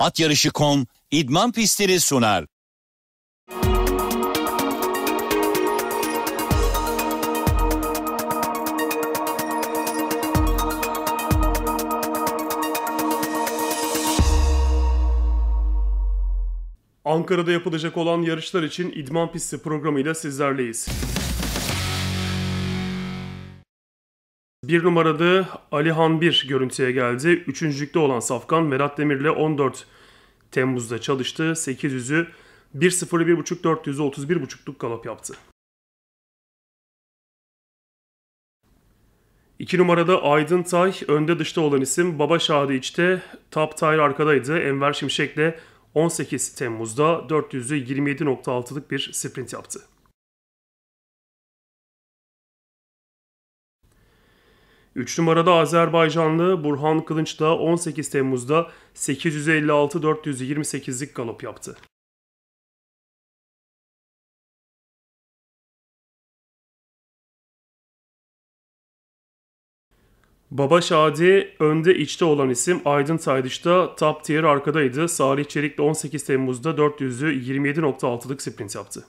atyarışı.com idman pistleri sunar. Ankara'da yapılacak olan yarışlar için idman pisti programıyla sizlerleyiz. Bir numarada Alihan Bir görüntüye geldi. Üçüncülükte olan Safkan Merat Demir'le 14 Temmuz'da çalıştı. 800'ü 1.0'ı 1.5 400'ü galop yaptı. 2 numarada Aydın Tay önde dışta olan isim Baba Şahadi içte Tap Tayr arkadaydı. Enver Şimşek'le 18 Temmuz'da 400'ü bir sprint yaptı. 3 numarada Azerbaycanlı Burhan Kılınç da 18 Temmuz'da 856-428'lik galop yaptı. Baba Şadi önde içte olan isim Aydın Taydıç'ta top tier arkadaydı. Salih Çelik de 18 Temmuz'da 400'ü 27.6'lık sprint yaptı.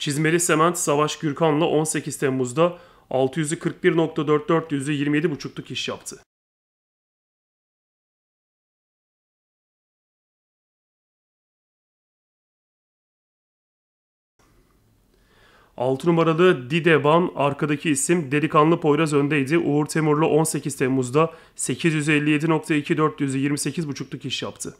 Çizmeli Sement Savaş Gürkan'la 18 Temmuz'da 641.44 41.4 400'ü 27.5'luk iş yaptı. Altı numaralı Dideban arkadaki isim Delikanlı Poyraz öndeydi. Uğur Temurlu 18 Temmuz'da 857.24 400'ü 28.5'luk iş yaptı.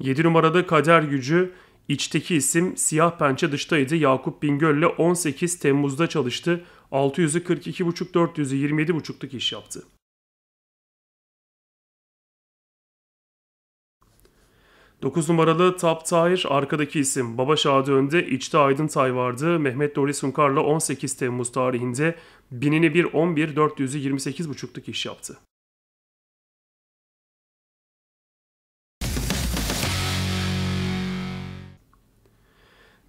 7 numarada kader gücü içteki isim siyah pençe dıştaydı. Yakup Bingöl ile 18 Temmuz'da çalıştı. 600'ü 42,5 400'ü 27,5'luk iş yaptı. Dokuz numaralı Tap Tahir arkadaki isim. Baba Şadi önde, içte Aydın Tay vardı. Mehmet Nuri Sunkar'la 18 Temmuz tarihinde binini 11 400'ü 28.5'luk iş yaptı.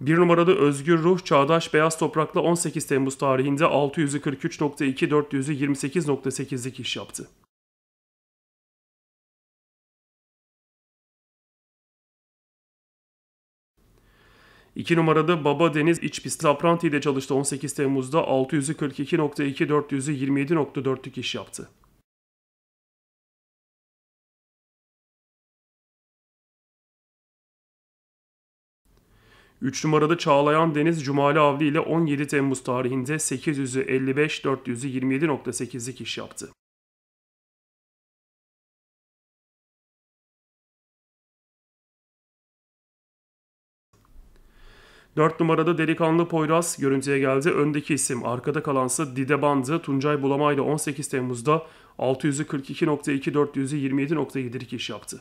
Bir numaralı Özgür Ruh Çağdaş Beyaz Toprak'la 18 Temmuz tarihinde 643.2 428.8'lik iş yaptı. İki numarada Baba Deniz İç Pist Apranti ile çalıştı 18 Temmuz'da 642.2 427.4'lük iş yaptı. 3 numarada Çağlayan Deniz Cumali Avli ile 17 Temmuz tarihinde 800'ü 55 iş yaptı. Dört numarada Delikanlı Poyraz görüntüye geldi. Öndeki isim arkada kalansa Dide Bandı Tuncay Bulama ile 18 Temmuz'da 642.2 400'ü iş yaptı.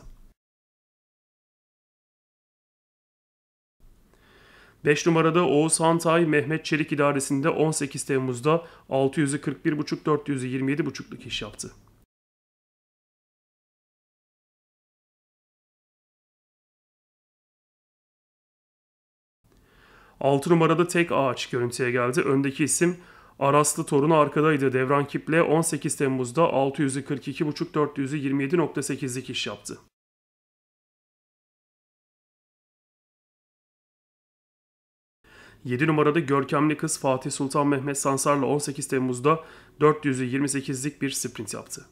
5 numarada Oğuz Hantay, Mehmet Çelik idaresinde 18 Temmuz'da 600'ü 41,5, iş yaptı. Altı numarada tek ağaç görüntüye geldi. Öndeki isim Araslı torun arkadaydı. Devran Kiple 18 Temmuz'da 642,5 400'ü iş yaptı. 7 numarada görkemli kız Fatih Sultan Mehmet Sansar'la 18 Temmuz'da 428'lik bir sprint yaptı.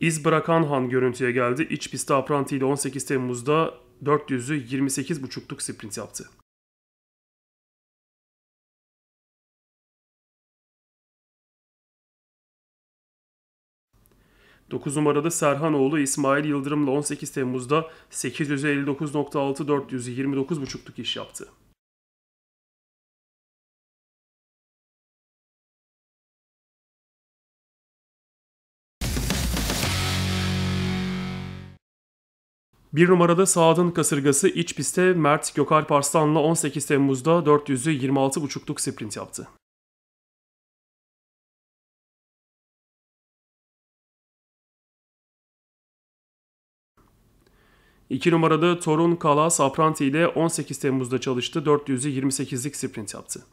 İz bırakan Han görüntüye geldi. İç pistte Apranti ile 18 Temmuz'da 400'ü 28.5'luk sprint yaptı. 9 numarada Serhanoğlu İsmail Yıldırım'la 18 Temmuz'da 859.6 400'ü 29.5'luk iş yaptı. Bir numarada Saad'ın kasırgası iç piste Mert Gökalp Arslan'la 18 Temmuz'da 400'ü 26.5'luk sprint yaptı. 2 numarada Torun Kala Sapranti ile 18 Temmuz'da çalıştı. 400'ü 28'lik sprint yaptı.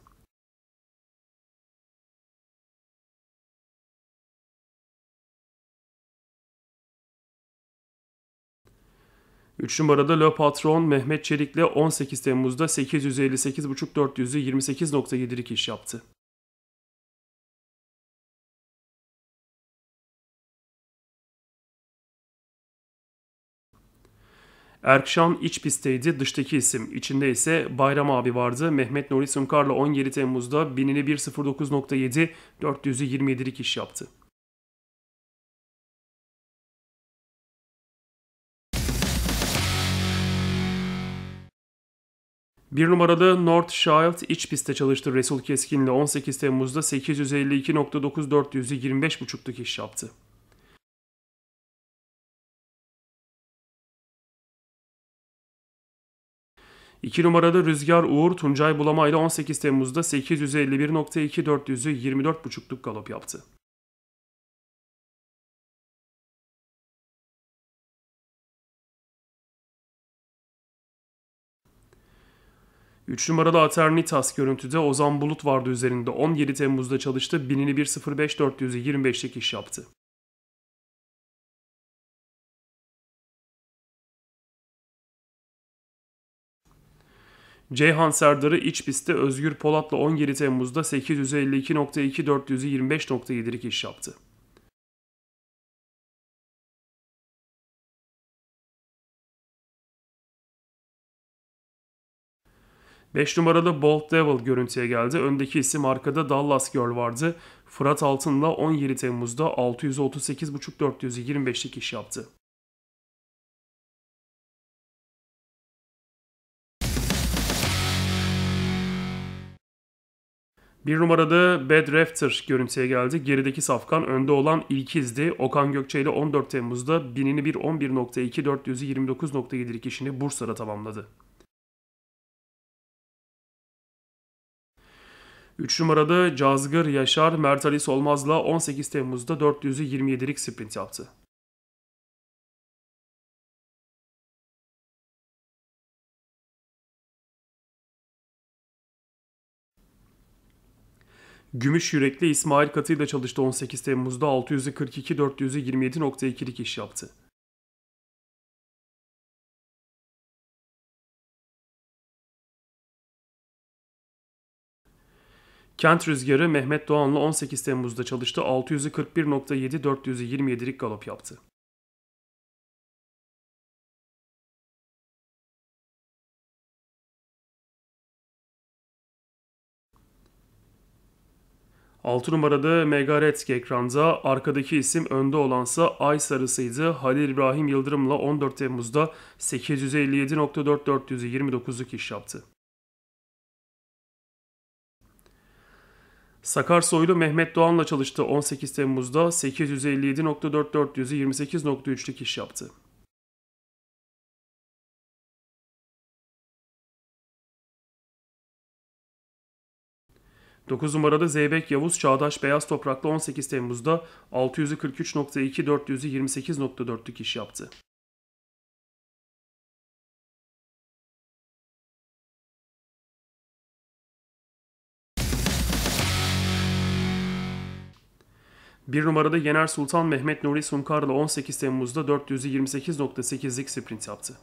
Üç numarada Le Patron Mehmet Çelik'le 18 Temmuz'da 858.5 400'ü iş yaptı. Erkşan iç pistteydi dıştaki isim. İçinde ise Bayram abi vardı. Mehmet Nuri Sümkar'la 17 Temmuz'da binini 1.09.7 427'lik iş yaptı. Bir numaralı North Shield iç pistte çalıştı Resul Keskin'le 18 Temmuz'da 852.9 425.5'luk iş yaptı. 2 numarada Rüzgar Uğur Tuncay Bulama ile 18 Temmuz'da 851.2 400'ü 24.5'luk galop yaptı. Üç numaralı Aternitas görüntüde Ozan Bulut vardı üzerinde 17 Temmuz'da çalıştı 1005 25'lik iş yaptı. Ceyhan Serdar'ı iç pistte Özgür Polat'la 17 Temmuz'da 852.2 iş yaptı. Beş numaralı Bolt Devil görüntüye geldi. Öndeki isim arkada Dallas Girl vardı. Fırat Altın'la 17 Temmuz'da 638.5 iş yaptı. Bir numarada Bad Rafter görüntüye geldi. Gerideki safkan önde olan İlkiz'di. Okan Gökçe ile 14 Temmuz'da binini bir 11.2 işini Bursa'da tamamladı. 3 numarada Cazgır Yaşar Mert Ali Solmaz'la 18 Temmuz'da 400'ü sprint yaptı. Gümüş yürekli İsmail Katı ile çalıştı 18 Temmuz'da 642 427.2'lik iş yaptı. Kent Rüzgarı Mehmet Doğan'la 18 Temmuz'da çalıştı 641.7 427'lik galop yaptı. 6 numarada Megaretski ekranda, arkadaki isim önde olansa Ay Sarısı'ydı. Halil İbrahim Yıldırım'la 14 Temmuz'da 857.4429'luk iş yaptı. Sakar Soylu Mehmet Doğan'la çalıştı 18 Temmuz'da 857.4428.3'lük iş yaptı. 9 numarada Zeybek Yavuz Çağdaş Beyaz Topraklı 18 Temmuz'da 643.2 400'ü iş yaptı. Bir numarada Yener Sultan Mehmet Nuri Sumkarlı 18 Temmuz'da 428.8'lik sprint yaptı.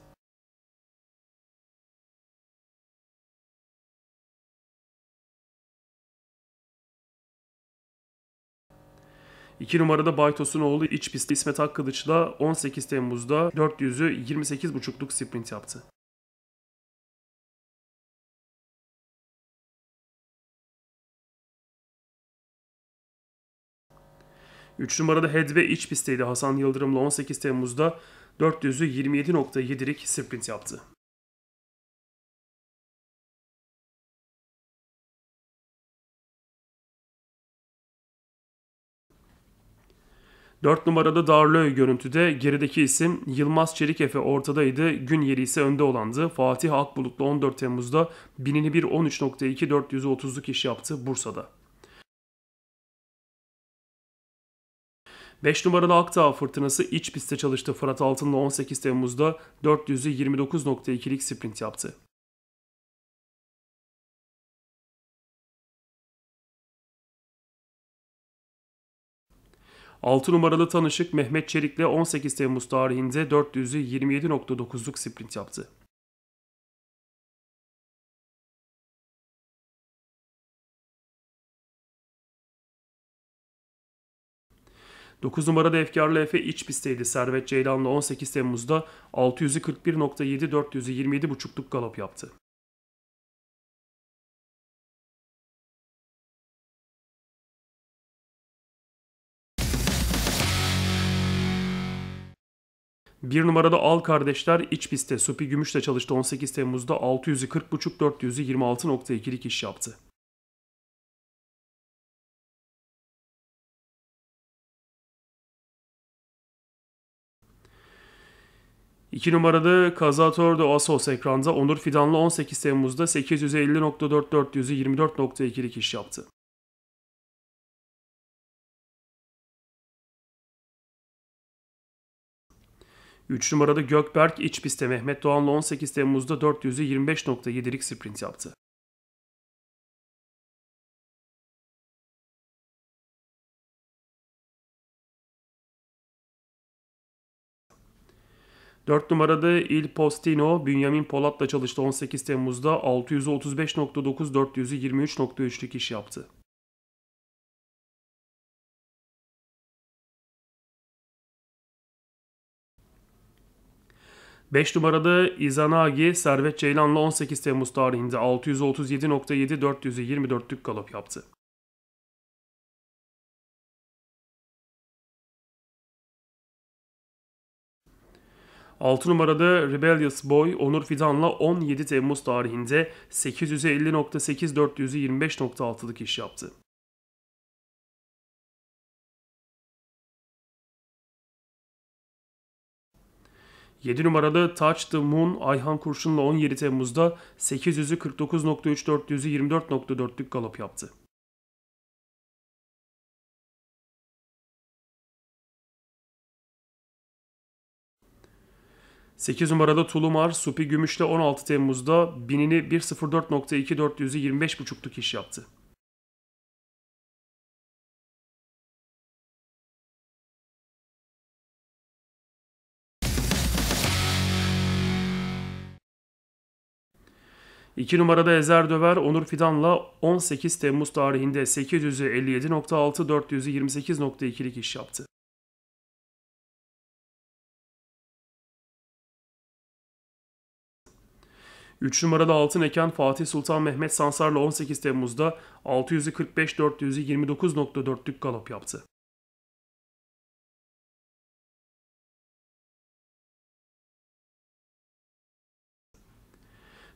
2 numarada Baytos'un oğlu iç pistte İsmet Akkılıç da 18 Temmuz'da 400'ü 28,5'luk sprint yaptı. Üç numarada Head ve iç pistteydi Hasan Yıldırım'la 18 Temmuz'da 400'ü 27.7'lik sprint yaptı. 4 numarada Darlöy görüntüde gerideki isim Yılmaz Çelikefe ortadaydı. Gün yeri ise önde olandı. Fatih Akbulutlu 14 Temmuz'da binini bir 13.2 430'luk iş yaptı Bursa'da. 5 numaralı Aktağ fırtınası iç pistte çalıştı. Fırat Altın'la 18 Temmuz'da 400'ü sprint yaptı. 6 numaralı tanışık Mehmet Çelik'le 18 Temmuz tarihinde 400'ü 27.9'luk sprint yaptı. Dokuz numarada Efkarlı Efe iç pistteydi. Servet Ceylan'la 18 Temmuz'da 600'ü 41.7, 400'ü 27.5'luk galop yaptı. Bir numarada Al Kardeşler iç pistte Supi Gümüş'le çalıştı 18 Temmuz'da 600'ü 40.5 400'ü 26.2'lik iş yaptı. İki numarada Kazator de Asos ekranda Onur Fidanlı 18 Temmuz'da 850.4 400'ü 24.2'lik iş yaptı. 3 numarada Gökberk iç pistte Mehmet Doğan'la 18 Temmuz'da 400'ü 25.7'lik sprint yaptı. Dört numarada Il Postino, Bünyamin Polat'la çalıştı 18 Temmuz'da 635.9, 400'ü 23.3'lük iş yaptı. 5 numarada Izanagi, Servet Ceylan'la 18 Temmuz tarihinde 637.7 424'lük galop yaptı. Altı numarada Rebellious Boy Onur Fidan'la 17 Temmuz tarihinde 850.8 425.6'lık iş yaptı. 7 numaralı Touch the Moon Ayhan Kurşun'la 17 Temmuz'da 800'ü 49.3 400'ü 24.4'lük galop yaptı. Sekiz numaralı Tulumar, Supi Gümüş'le 16 Temmuz'da binini 1.04.2 400'ü 25.5'luk iş yaptı. 2 numarada Ezer Döver Onur Fidan'la 18 Temmuz tarihinde 857.6 428.2'lik iş yaptı. Üç numarada altın eken Fatih Sultan Mehmet Sansar'la 18 Temmuz'da 645 429.4'lük galop yaptı.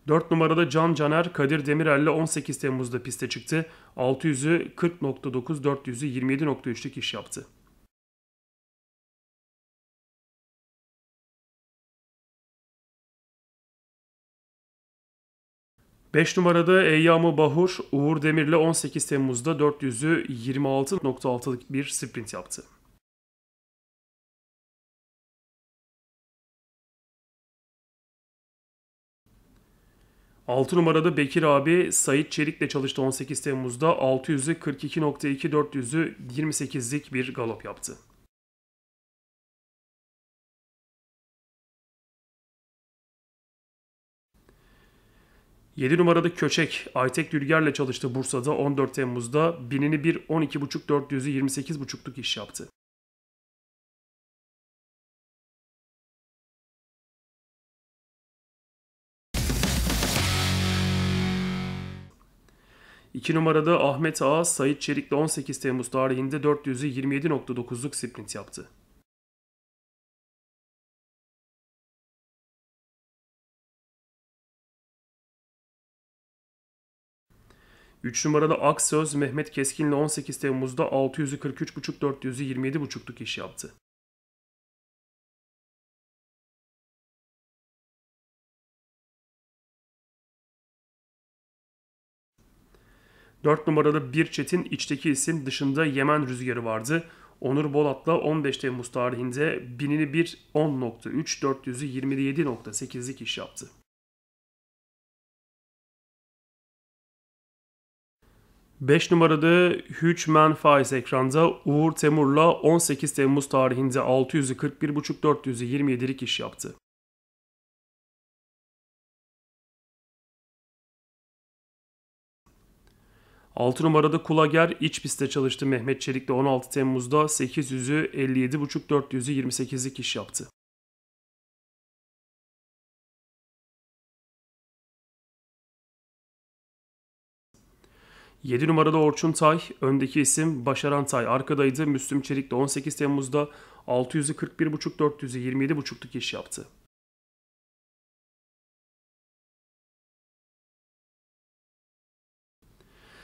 4 numarada Can Caner, Kadir Demirel'le 18 Temmuz'da piste çıktı. 600'ü 40.9, 400'ü 27.3'lük iş yaptı. Beş numarada Eyyamı Bahur, Uğur Demir'le 18 Temmuz'da 400'ü 26.6'lık bir sprint yaptı. 6 numarada Bekir abi Sait Çelik'le çalıştı 18 Temmuz'da 600'ü 42.2 400'ü 28'lik bir galop yaptı. Yedi numarada Köçek, Aytek Dülger'le çalıştı Bursa'da 14 Temmuz'da. Binini bir 12.5 400'ü 28.5'luk iş yaptı. 2 numarada Ahmet Ağa, Sait Çelik'le 18 Temmuz tarihinde 400'ü 27.9'luk sprint yaptı. Üç numarada Aksöz, Mehmet Keskin'le 18 Temmuz'da 643.5-400'ü 27.5'luk iş yaptı. 4 numaralı bir çetin içteki isim dışında Yemen rüzgarı vardı. Onur Bolat'la 15 Temmuz tarihinde binini 1 10.3 400'ü iş yaptı. Beş numaralı Hüçmen Faiz ekranda Uğur Temur'la 18 Temmuz tarihinde 600'ü 41.5 iş yaptı. 6 numarada Kulager iç pistte çalıştı Mehmet Çelik de 16 Temmuz'da 800'ü 57.5 400'ü 28'lik iş yaptı. Yedi numarada Orçun Tay, öndeki isim Başaran Tay arkadaydı. Müslüm Çelik de 18 Temmuz'da 600'ü 41.5 400'ü 27.5'luk iş yaptı.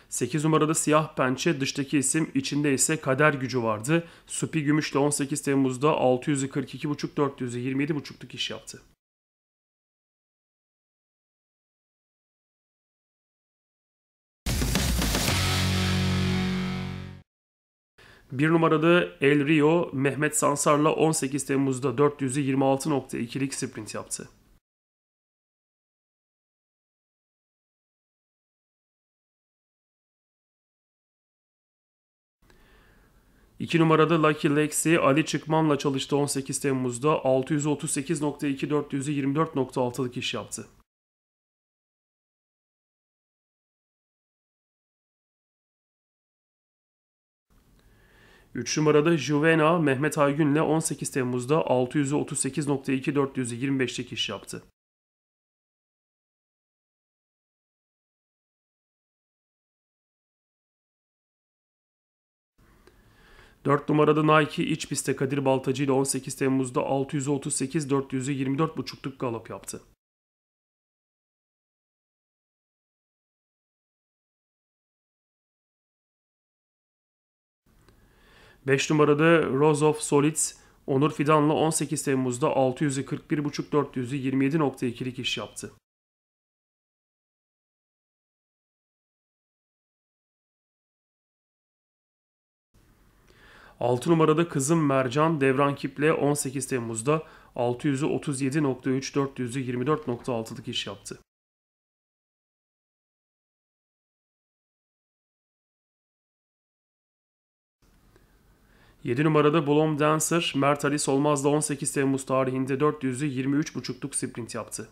8 numarada siyah pençe dıştaki isim içinde ise kader gücü vardı. Supi gümüşle 18 Temmuz'da 642,5 427,5'luk iş yaptı. Bir numarada El Rio Mehmet Sansar'la 18 Temmuz'da 400'ü sprint yaptı. 2 numarada Lucky Lexi Ali Çıkmam'la çalıştı 18 Temmuz'da 638.2 iş yaptı. Üç numarada Juvena Mehmet Aygün'le 18 Temmuz'da 638.2 iş yaptı. 4 numarada Nike iç Piste Kadir Baltacı ile 18 Temmuz'da 638 400'ü 24.5'luk galop yaptı. Beş numarada Rose of Solids, Onur Fidan'la 18 Temmuz'da 641.5 400'ü 27.2'lik iş yaptı. 6 numarada kızım Mercan Devran Kip'le 18 Temmuz'da 600'ü 37.3, 400'ü 24.6'lık iş yaptı. Yedi numarada Blom Dancer, Mert Ali Solmaz'la 18 Temmuz tarihinde 400'ü 23.5'luk sprint yaptı.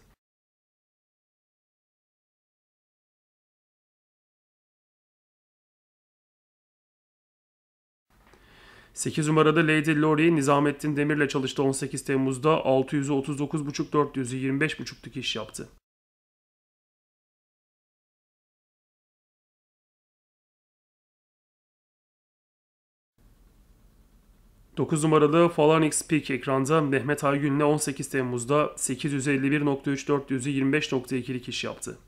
8 numarada Lady Laurie, Nizamettin Demir'le çalıştı 18 Temmuz'da 600'ü 39,5 iş yaptı. Dokuz numaralı Phalanx Peak ekranda Mehmet Aygün'le 18 Temmuz'da 851.3 400'ü iş yaptı.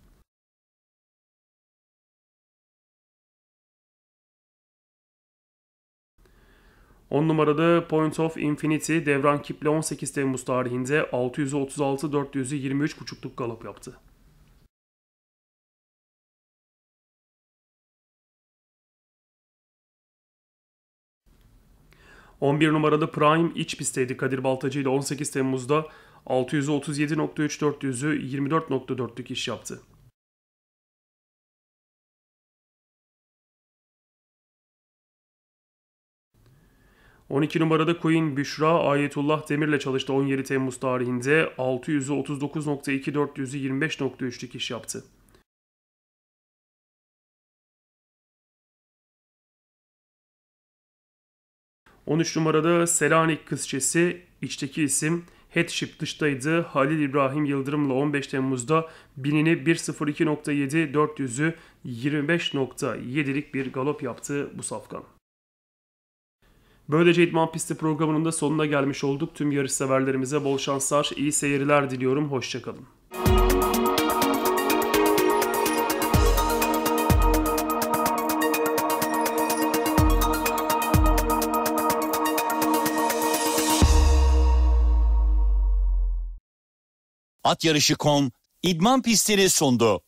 10 numarada Point of Infinity Devran Kip'le 18 Temmuz tarihinde 636 400'ü 23.5'luk galop yaptı. On bir numaralı Prime iç pistteydi Kadir Baltacı ile 18 Temmuz'da 637.3 400'ü 24.4'lük iş yaptı. 12 numarada Queen Büşra Ayetullah Demir'le çalıştı 17 Temmuz tarihinde 600'ü 39.2 400'ü 25.3'lük iş yaptı. On üç numarada Selanik kızçesi içteki isim Headship dıştaydı. Halil İbrahim Yıldırım'la 15 Temmuz'da binini 1.02.7 400'ü 25.7'lik bir galop yaptı bu safkan. Böylece İdman Pisti programının da sonuna gelmiş olduk. Tüm yarış severlerimize bol şanslar, iyi seyirler diliyorum. Hoşçakalın. At Yarışı.com İdman pistleri sundu.